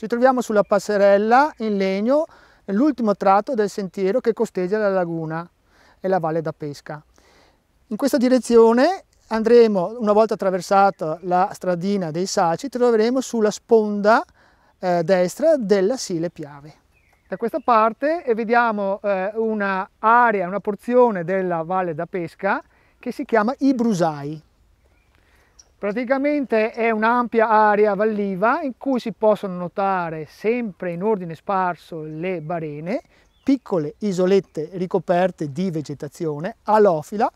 Ci troviamo sulla passerella in legno, l'ultimo tratto del sentiero che costeggia la laguna e la valle da pesca. In questa direzione andremo, una volta attraversata la stradina dei Saci, troveremo sulla sponda eh, destra della Sile Piave. Da questa parte eh, vediamo eh, un'area, una porzione della valle da pesca che si chiama I Brusai. Praticamente è un'ampia area valliva in cui si possono notare sempre in ordine sparso le barene, piccole isolette ricoperte di vegetazione alofila,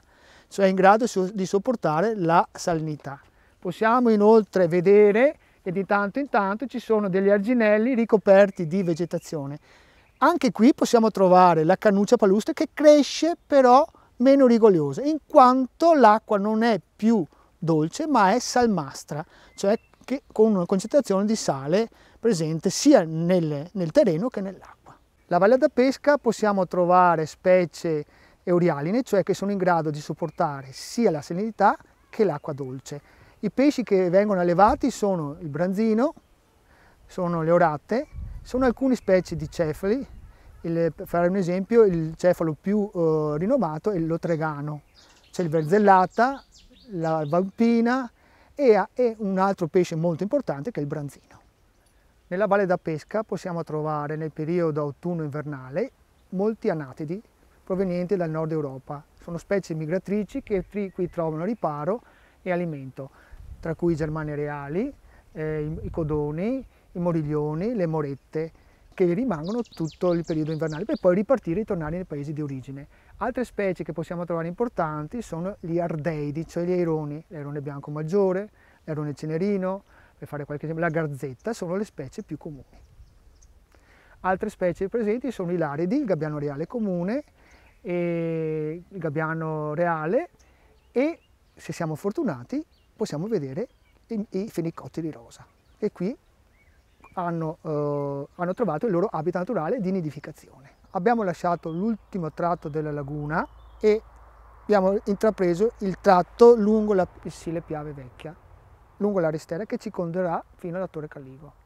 cioè in grado di sopportare la salinità. Possiamo inoltre vedere che di tanto in tanto ci sono degli arginelli ricoperti di vegetazione. Anche qui possiamo trovare la cannuccia palustre che cresce però meno rigogliosa, in quanto l'acqua non è più dolce, ma è salmastra, cioè che, con una concentrazione di sale presente sia nel, nel terreno che nell'acqua. La valle da pesca possiamo trovare specie eurialine, cioè che sono in grado di sopportare sia la salinità che l'acqua dolce. I pesci che vengono allevati sono il branzino, sono le orate, sono alcune specie di cefali, il, per fare un esempio il cefalo più eh, rinomato è l'otregano, c'è il verzellata, la vampina e, e un altro pesce molto importante che è il branzino. Nella valle da pesca possiamo trovare nel periodo autunno-invernale molti anatidi provenienti dal nord Europa. Sono specie migratrici che qui trovano riparo e alimento, tra cui i germani reali, eh, i codoni, i moriglioni, le morette che rimangono tutto il periodo invernale per poi ripartire e tornare nei paesi di origine. Altre specie che possiamo trovare importanti sono gli ardeidi, cioè gli aironi, l'airone bianco maggiore, l'airone cenerino, per fare qualche esempio, la garzetta, sono le specie più comuni. Altre specie presenti sono i laridi, il gabbiano reale comune, il gabbiano reale e, se siamo fortunati, possiamo vedere i fenicotteri rosa. E qui hanno, eh, hanno trovato il loro habitat naturale di nidificazione. Abbiamo lasciato l'ultimo tratto della laguna e abbiamo intrapreso il tratto lungo la Pissile Piave Vecchia, lungo la che ci condurrà fino alla Torre Caligo.